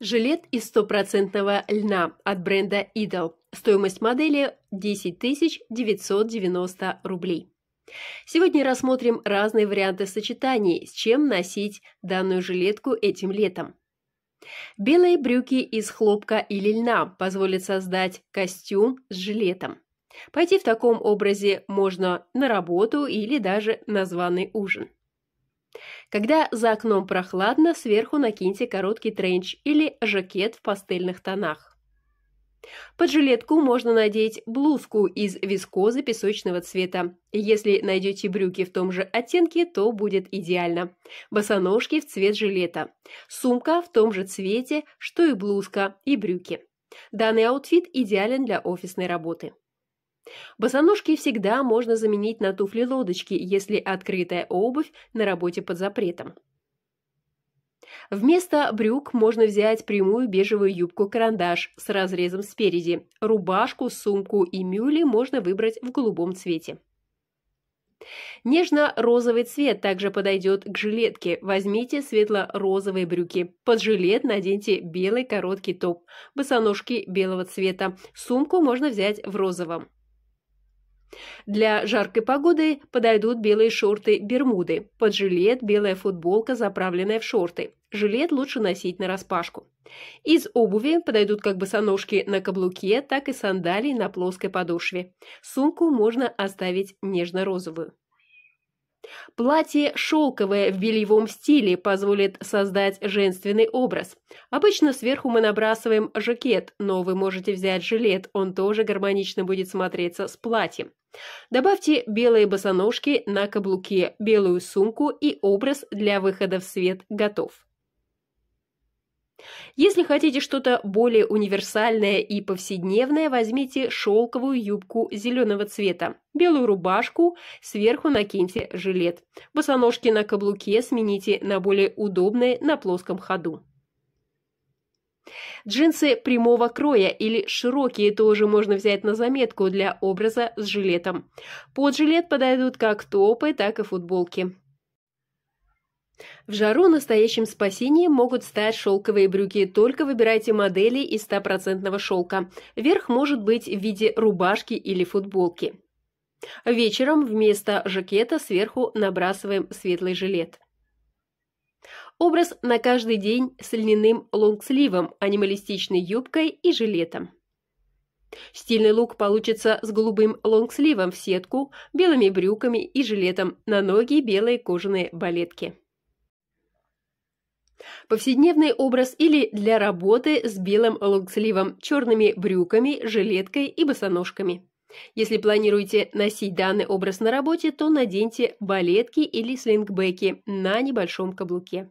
Жилет из стопроцентного льна от бренда Idol. Стоимость модели 10 990 рублей. Сегодня рассмотрим разные варианты сочетаний, с чем носить данную жилетку этим летом. Белые брюки из хлопка или льна позволят создать костюм с жилетом. Пойти в таком образе можно на работу или даже на званый ужин. Когда за окном прохладно, сверху накиньте короткий тренч или жакет в пастельных тонах. Под жилетку можно надеть блузку из вискозы песочного цвета. Если найдете брюки в том же оттенке, то будет идеально. Босоножки в цвет жилета. Сумка в том же цвете, что и блузка и брюки. Данный аутфит идеален для офисной работы. Босоножки всегда можно заменить на туфли-лодочки, если открытая обувь на работе под запретом. Вместо брюк можно взять прямую бежевую юбку-карандаш с разрезом спереди. Рубашку, сумку и мюли можно выбрать в голубом цвете. Нежно-розовый цвет также подойдет к жилетке. Возьмите светло-розовые брюки. Под жилет наденьте белый короткий топ, босоножки белого цвета. Сумку можно взять в розовом. Для жаркой погоды подойдут белые шорты-бермуды, под жилет белая футболка, заправленная в шорты. Жилет лучше носить на распашку. Из обуви подойдут как босоножки на каблуке, так и сандалии на плоской подошве. Сумку можно оставить нежно-розовую. Платье шелковое в бельевом стиле позволит создать женственный образ. Обычно сверху мы набрасываем жакет, но вы можете взять жилет, он тоже гармонично будет смотреться с платьем. Добавьте белые босоножки на каблуке, белую сумку и образ для выхода в свет готов. Если хотите что-то более универсальное и повседневное, возьмите шелковую юбку зеленого цвета, белую рубашку, сверху накиньте жилет. Босоножки на каблуке смените на более удобные на плоском ходу. Джинсы прямого кроя или широкие тоже можно взять на заметку для образа с жилетом. Под жилет подойдут как топы, так и футболки. В жару настоящим спасением могут стать шелковые брюки, только выбирайте модели из стопроцентного шелка. Верх может быть в виде рубашки или футболки. Вечером вместо жакета сверху набрасываем светлый жилет. Образ на каждый день с льняным лонгсливом, анималистичной юбкой и жилетом. Стильный лук получится с голубым лонгсливом в сетку, белыми брюками и жилетом, на ноги белые кожаные балетки. Повседневный образ или для работы с белым лонгсливом, черными брюками, жилеткой и босоножками. Если планируете носить данный образ на работе, то наденьте балетки или слингбеки на небольшом каблуке.